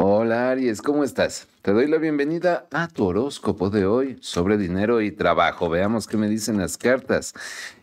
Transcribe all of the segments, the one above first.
Hola Aries, ¿cómo estás? Te doy la bienvenida a tu horóscopo de hoy sobre dinero y trabajo. Veamos qué me dicen las cartas.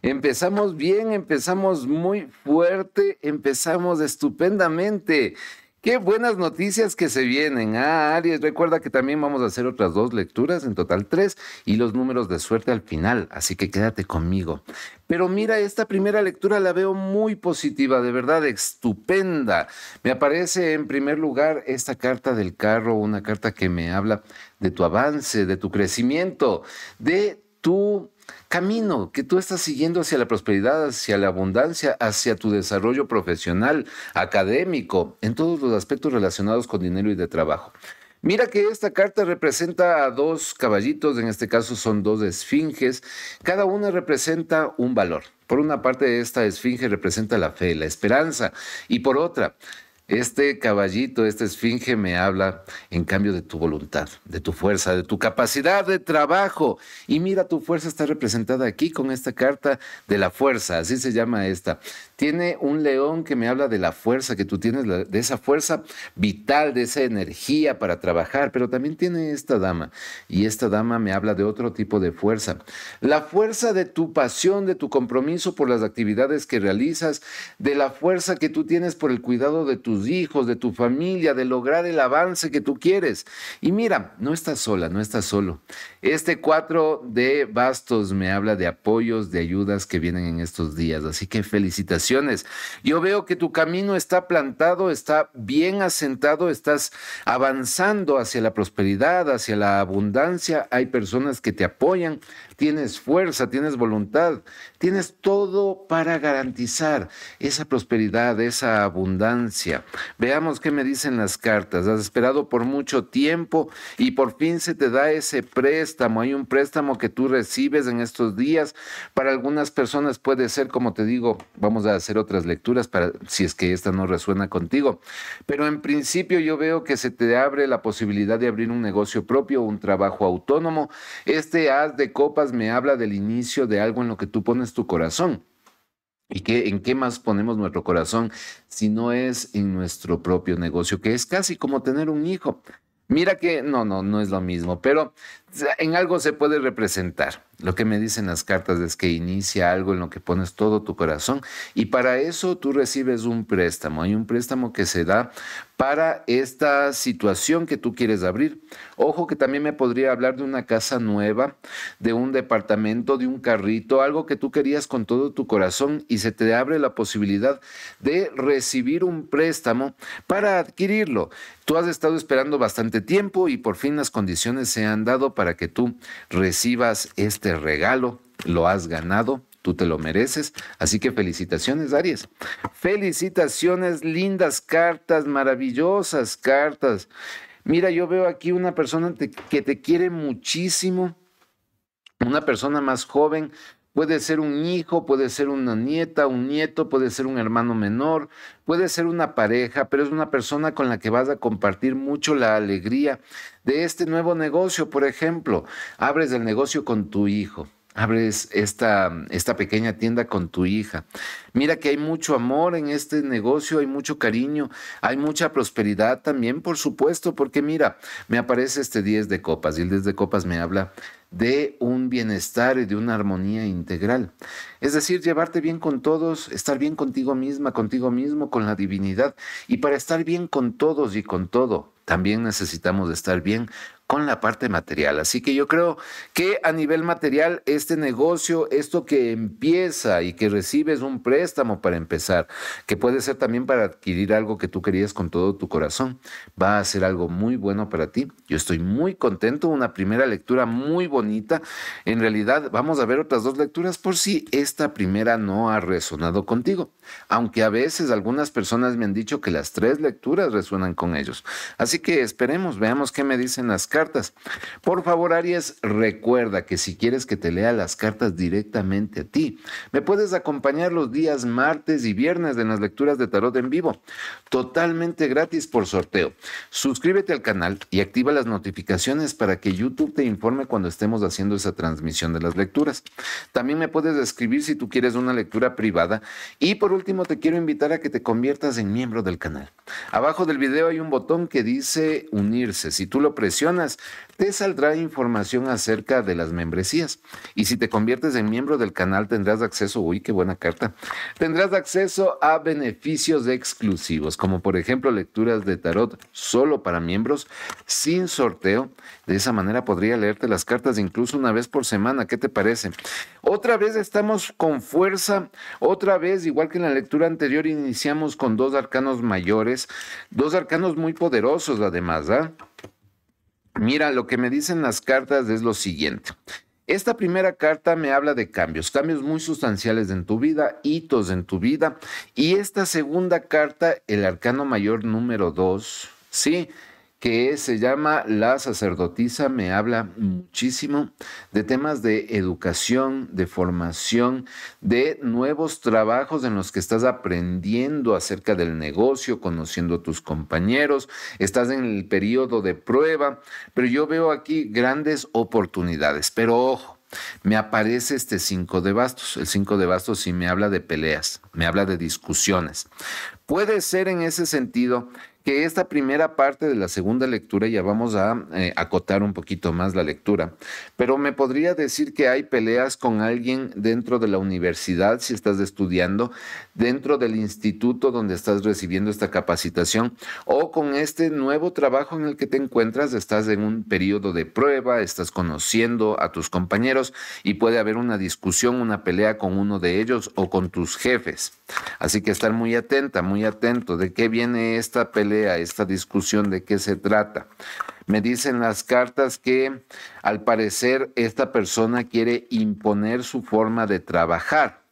Empezamos bien, empezamos muy fuerte, empezamos estupendamente. Qué buenas noticias que se vienen. Ah, Aries, recuerda que también vamos a hacer otras dos lecturas, en total tres, y los números de suerte al final, así que quédate conmigo. Pero mira, esta primera lectura la veo muy positiva, de verdad, estupenda. Me aparece en primer lugar esta carta del carro, una carta que me habla de tu avance, de tu crecimiento, de tu camino que tú estás siguiendo hacia la prosperidad, hacia la abundancia, hacia tu desarrollo profesional, académico, en todos los aspectos relacionados con dinero y de trabajo. Mira que esta carta representa a dos caballitos, en este caso son dos esfinges, cada una representa un valor. Por una parte, esta esfinge representa la fe, la esperanza, y por otra, este caballito, esta esfinge me habla en cambio de tu voluntad, de tu fuerza, de tu capacidad de trabajo. Y mira, tu fuerza está representada aquí con esta carta de la fuerza, así se llama esta. Tiene un león que me habla de la fuerza que tú tienes, de esa fuerza vital, de esa energía para trabajar, pero también tiene esta dama. Y esta dama me habla de otro tipo de fuerza. La fuerza de tu pasión, de tu compromiso por las actividades que realizas, de la fuerza que tú tienes por el cuidado de tu hijos, de tu familia, de lograr el avance que tú quieres. Y mira, no estás sola, no estás solo. Este 4 de bastos me habla de apoyos, de ayudas que vienen en estos días. Así que felicitaciones. Yo veo que tu camino está plantado, está bien asentado, estás avanzando hacia la prosperidad, hacia la abundancia. Hay personas que te apoyan, tienes fuerza, tienes voluntad, tienes todo para garantizar esa prosperidad, esa abundancia. Veamos qué me dicen las cartas. Has esperado por mucho tiempo y por fin se te da ese préstamo. Hay un préstamo que tú recibes en estos días. Para algunas personas puede ser, como te digo, vamos a hacer otras lecturas para si es que esta no resuena contigo. Pero en principio yo veo que se te abre la posibilidad de abrir un negocio propio, un trabajo autónomo. Este haz de copas me habla del inicio de algo en lo que tú pones tu corazón. ¿Y en qué más ponemos nuestro corazón si no es en nuestro propio negocio, que es casi como tener un hijo? Mira que no, no, no es lo mismo, pero en algo se puede representar. Lo que me dicen las cartas es que inicia algo en lo que pones todo tu corazón y para eso tú recibes un préstamo. Hay un préstamo que se da para esta situación que tú quieres abrir. Ojo que también me podría hablar de una casa nueva, de un departamento, de un carrito, algo que tú querías con todo tu corazón y se te abre la posibilidad de recibir un préstamo para adquirirlo. Tú has estado esperando bastante tiempo y por fin las condiciones se han dado para que tú recibas este ...te este regalo, lo has ganado, tú te lo mereces. Así que felicitaciones, Aries. Felicitaciones, lindas cartas, maravillosas cartas. Mira, yo veo aquí una persona que te quiere muchísimo, una persona más joven, Puede ser un hijo, puede ser una nieta, un nieto, puede ser un hermano menor, puede ser una pareja, pero es una persona con la que vas a compartir mucho la alegría de este nuevo negocio. Por ejemplo, abres el negocio con tu hijo, abres esta, esta pequeña tienda con tu hija. Mira que hay mucho amor en este negocio, hay mucho cariño, hay mucha prosperidad también, por supuesto, porque mira, me aparece este 10 de copas y el 10 de copas me habla de un bienestar y de una armonía integral. Es decir, llevarte bien con todos, estar bien contigo misma, contigo mismo, con la divinidad. Y para estar bien con todos y con todo, también necesitamos estar bien con la parte material. Así que yo creo que a nivel material este negocio, esto que empieza y que recibes un préstamo para empezar, que puede ser también para adquirir algo que tú querías con todo tu corazón, va a ser algo muy bueno para ti. Yo estoy muy contento, una primera lectura muy bonita. En realidad vamos a ver otras dos lecturas por si esta primera no ha resonado contigo, aunque a veces algunas personas me han dicho que las tres lecturas resuenan con ellos. Así que esperemos, veamos qué me dicen las cartas. Por favor, Aries, recuerda que si quieres que te lea las cartas directamente a ti, me puedes acompañar los días martes y viernes en las lecturas de tarot en vivo, totalmente gratis por sorteo. Suscríbete al canal y activa las notificaciones para que YouTube te informe cuando estemos haciendo esa transmisión de las lecturas. También me puedes escribir si tú quieres una lectura privada. Y por último, te quiero invitar a que te conviertas en miembro del canal. Abajo del video hay un botón que dice unirse. Si tú lo presionas, te saldrá información acerca de las membresías. Y si te conviertes en miembro del canal, tendrás acceso, uy, qué buena carta, tendrás acceso a beneficios exclusivos, como por ejemplo lecturas de tarot solo para miembros, sin sorteo. De esa manera podría leerte las cartas incluso una vez por semana. ¿Qué te parece? Otra vez estamos con fuerza, otra vez, igual que en la lectura anterior, iniciamos con dos arcanos mayores, dos arcanos muy poderosos además, ¿ah? Mira, lo que me dicen las cartas es lo siguiente. Esta primera carta me habla de cambios, cambios muy sustanciales en tu vida, hitos en tu vida. Y esta segunda carta, el arcano mayor número 2, ¿sí? que se llama La sacerdotisa, me habla muchísimo de temas de educación, de formación, de nuevos trabajos en los que estás aprendiendo acerca del negocio, conociendo a tus compañeros, estás en el periodo de prueba, pero yo veo aquí grandes oportunidades, pero ojo. Me aparece este 5 de bastos. El 5 de bastos sí me habla de peleas, me habla de discusiones. Puede ser en ese sentido que esta primera parte de la segunda lectura ya vamos a eh, acotar un poquito más la lectura, pero me podría decir que hay peleas con alguien dentro de la universidad si estás estudiando, dentro del instituto donde estás recibiendo esta capacitación o con este nuevo trabajo en el que te encuentras, estás en un periodo de prueba, estás conociendo a tus compañeros y puede haber una discusión, una pelea con uno de ellos o con tus jefes. Así que estar muy atenta, muy atento de qué viene esta pelea a esta discusión de qué se trata. Me dicen las cartas que al parecer esta persona quiere imponer su forma de trabajar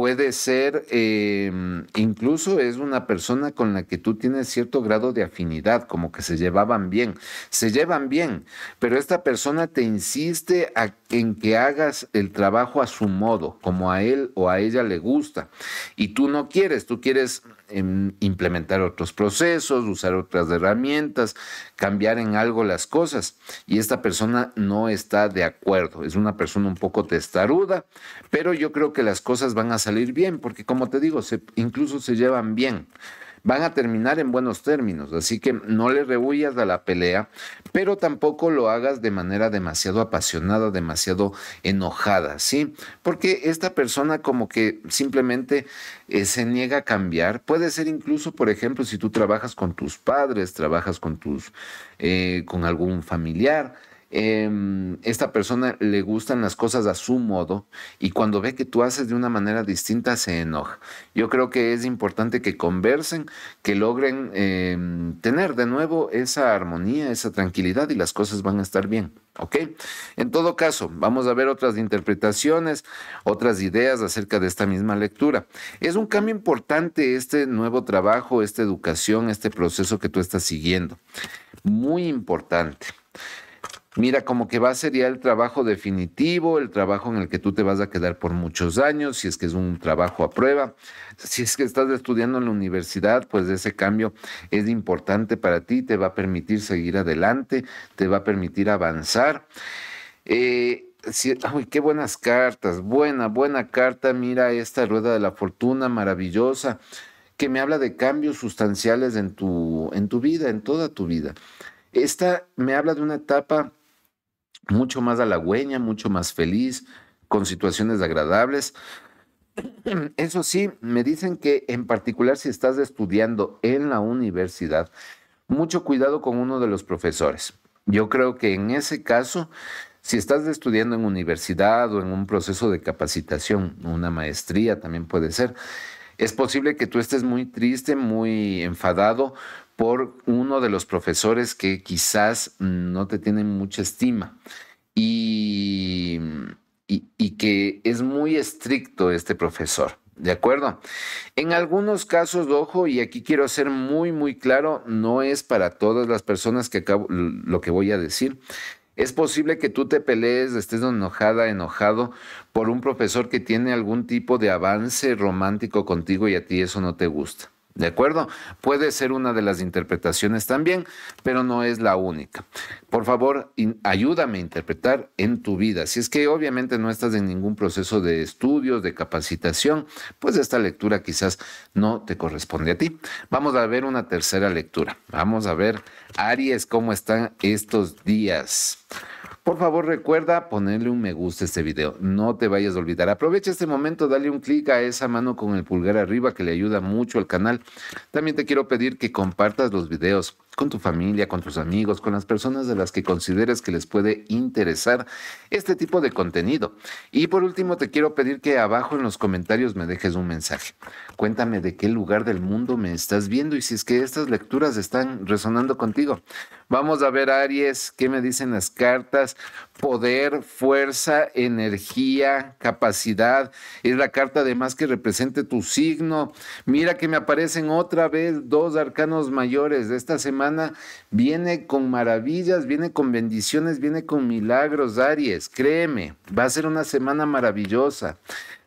puede ser, em, incluso es una persona con la que tú tienes cierto grado de afinidad, como que se llevaban bien, se llevan bien, pero esta persona te insiste en que hagas el trabajo a su modo, como a él o a ella le gusta, y tú no quieres, tú quieres em, implementar otros procesos, usar otras herramientas, cambiar en algo las cosas, y esta persona no está de acuerdo, es una persona un poco testaruda, pero yo creo que las cosas van a ser bien, porque como te digo, se, incluso se llevan bien. Van a terminar en buenos términos, así que no le rehuyas a la pelea, pero tampoco lo hagas de manera demasiado apasionada, demasiado enojada, ¿sí? Porque esta persona como que simplemente eh, se niega a cambiar. Puede ser incluso, por ejemplo, si tú trabajas con tus padres, trabajas con tus, eh, con algún familiar, Em, esta persona le gustan las cosas a su modo y cuando ve que tú haces de una manera distinta se enoja. Yo creo que es importante que conversen, que logren em, tener de nuevo esa armonía, esa tranquilidad y las cosas van a estar bien. ¿Ok? En todo caso, vamos a ver otras interpretaciones, otras ideas acerca de esta misma lectura. Es un cambio importante este nuevo trabajo, esta educación, este proceso que tú estás siguiendo. Muy importante mira, como que va a ser ya el trabajo definitivo, el trabajo en el que tú te vas a quedar por muchos años, si es que es un trabajo a prueba. Si es que estás estudiando en la universidad, pues ese cambio es importante para ti, te va a permitir seguir adelante, te va a permitir avanzar. Eh, ¡Ay, qué buenas cartas, buena, buena carta, mira esta rueda de la fortuna maravillosa, que me habla de cambios sustanciales en tu, en tu vida, en toda tu vida. Esta me habla de una etapa mucho más halagüeña, mucho más feliz, con situaciones agradables. Eso sí, me dicen que en particular si estás estudiando en la universidad, mucho cuidado con uno de los profesores. Yo creo que en ese caso, si estás estudiando en universidad o en un proceso de capacitación, una maestría también puede ser, es posible que tú estés muy triste, muy enfadado por uno de los profesores que quizás no te tienen mucha estima y, que es muy estricto este profesor. ¿De acuerdo? En algunos casos, ojo, y aquí quiero ser muy, muy claro, no es para todas las personas que acabo, lo que voy a decir, es posible que tú te pelees, estés enojada, enojado por un profesor que tiene algún tipo de avance romántico contigo y a ti eso no te gusta. ¿De acuerdo? Puede ser una de las interpretaciones también, pero no es la única. Por favor, ayúdame a interpretar en tu vida. Si es que obviamente no estás en ningún proceso de estudios, de capacitación, pues esta lectura quizás no te corresponde a ti. Vamos a ver una tercera lectura. Vamos a ver, Aries, cómo están estos días. Por favor, recuerda ponerle un me gusta a este video. No te vayas a olvidar. Aprovecha este momento, dale un clic a esa mano con el pulgar arriba que le ayuda mucho al canal. También te quiero pedir que compartas los videos con tu familia, con tus amigos, con las personas de las que consideres que les puede interesar este tipo de contenido. Y por último, te quiero pedir que abajo en los comentarios me dejes un mensaje. Cuéntame de qué lugar del mundo me estás viendo y si es que estas lecturas están resonando contigo. Vamos a ver, Aries, qué me dicen las cartas. Poder, fuerza, energía, capacidad. Es la carta además que represente tu signo. Mira que me aparecen otra vez dos arcanos mayores de esta semana viene con maravillas, viene con bendiciones, viene con milagros, Aries. Créeme, va a ser una semana maravillosa.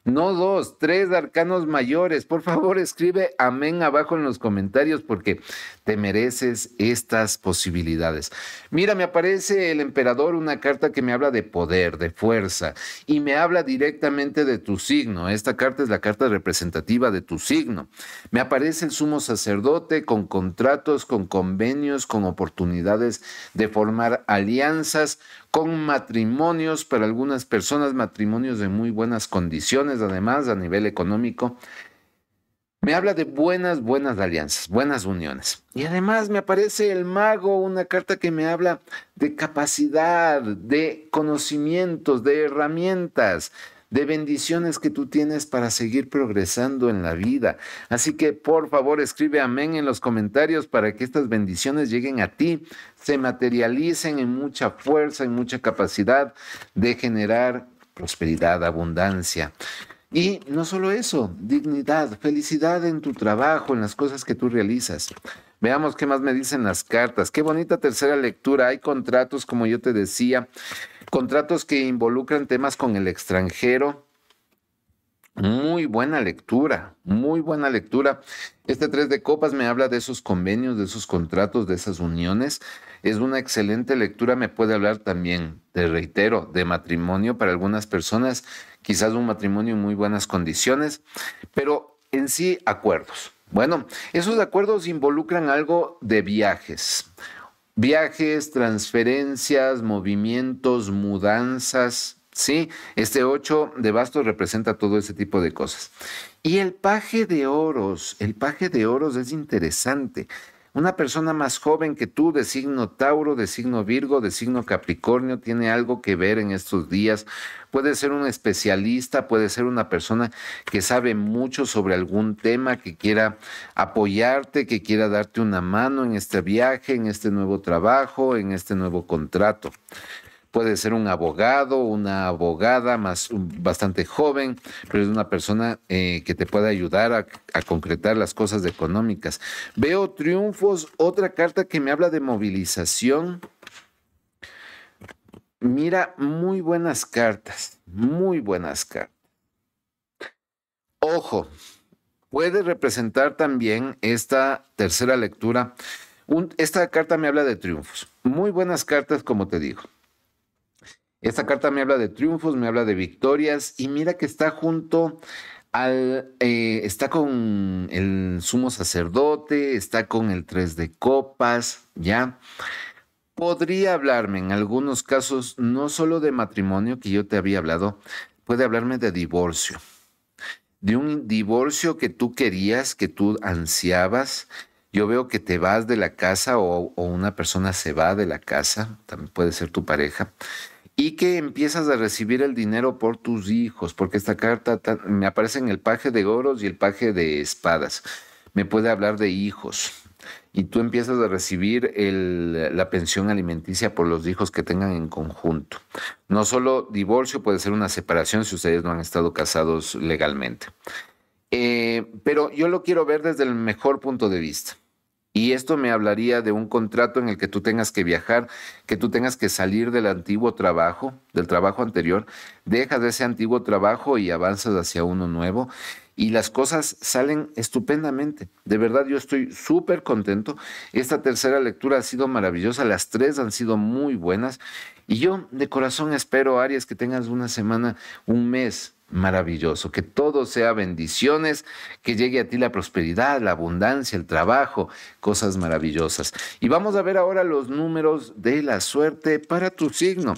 No dos, tres arcanos mayores. Por favor, escribe amén abajo en los comentarios porque te mereces estas posibilidades. Mira, me aparece el emperador una carta que me habla de poder, de fuerza, y me habla directamente de tu signo. Esta carta es la carta representativa de tu signo. Me aparece el sumo sacerdote con contratos, con convenios, con oportunidades de formar alianzas, con matrimonios, para algunas personas matrimonios de muy buenas condiciones, además a nivel económico. Me habla de buenas, buenas alianzas, buenas uniones. Y además me aparece el mago, una carta que me habla de capacidad, de conocimientos, de herramientas, de bendiciones que tú tienes para seguir progresando en la vida. Así que por favor escribe amén en los comentarios para que estas bendiciones lleguen a ti, se materialicen en mucha fuerza, en mucha capacidad de generar prosperidad, abundancia. Y no solo eso, dignidad, felicidad en tu trabajo, en las cosas que tú realizas. Veamos qué más me dicen las cartas. Qué bonita tercera lectura. Hay contratos, como yo te decía, contratos que involucran temas con el extranjero, muy buena lectura, muy buena lectura. Este tres de copas me habla de esos convenios, de esos contratos, de esas uniones. Es una excelente lectura, me puede hablar también, te reitero, de matrimonio para algunas personas, quizás un matrimonio en muy buenas condiciones, pero en sí acuerdos. Bueno, esos acuerdos involucran algo de viajes. Viajes, transferencias, movimientos, mudanzas, ¿sí? Este 8 de bastos representa todo ese tipo de cosas. Y el paje de oros, el paje de oros es interesante. Una persona más joven que tú, de signo Tauro, de signo Virgo, de signo Capricornio, tiene algo que ver en estos días. Puede ser un especialista, puede ser una persona que sabe mucho sobre algún tema, que quiera apoyarte, que quiera darte una mano en este viaje, en este nuevo trabajo, en este nuevo contrato puede ser un abogado, una abogada más mm, bastante joven, pero es una persona eh, que te puede ayudar a, concretar las cosas económicas. Veo triunfos, otra carta que me habla de movilización. Mira, muy buenas cartas, muy buenas cartas. Ojo, puede representar también esta tercera lectura. esta carta me habla de triunfos. Muy buenas cartas, como te digo. Esta carta me habla de triunfos, me habla de victorias y mira que está junto al, eh, está con el sumo sacerdote, está con el tres de copas, ¿ya? Podría hablarme en algunos casos no solo de matrimonio que yo te había hablado, puede hablarme de divorcio, de un divorcio que tú querías, que tú ansiabas. Yo veo que te vas de la casa o, o una persona se va de la casa, también puede ser tu pareja y que empiezas a recibir el dinero por tus hijos, porque esta carta me aparece en el paje de oros y el paje de espadas. Me puede hablar de hijos. Y tú empiezas a recibir la pensión alimenticia por los hijos que tengan en conjunto. No solo divorcio, puede ser una separación si ustedes no han estado casados legalmente. Eh, pero yo lo quiero ver desde el mejor punto de vista. Y esto me hablaría de un contrato en el que tú tengas que viajar, que tú tengas que salir del antiguo trabajo, del trabajo anterior, dejas de ese antiguo trabajo y avanzas hacia uno nuevo. Y las cosas salen estupendamente. De verdad, yo estoy súper contento. Esta tercera lectura ha sido maravillosa. Las tres han sido muy buenas. Y yo de corazón espero, Arias, que tengas una semana, un mes maravilloso. Que todo sea bendiciones, que llegue a ti la prosperidad, la abundancia, el trabajo, cosas maravillosas. Y vamos a ver ahora los números de la suerte para tu signo.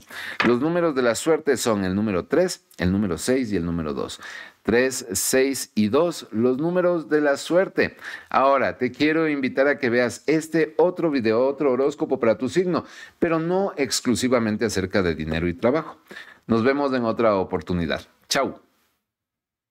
Los números de la suerte son el número 3, el número 6 y el número 2. 3, 6 y 2, los números de la suerte. Ahora, te quiero invitar a que veas este otro video, otro horóscopo para tu signo, pero no exclusivamente acerca de dinero y trabajo. Nos vemos en otra oportunidad. Chau.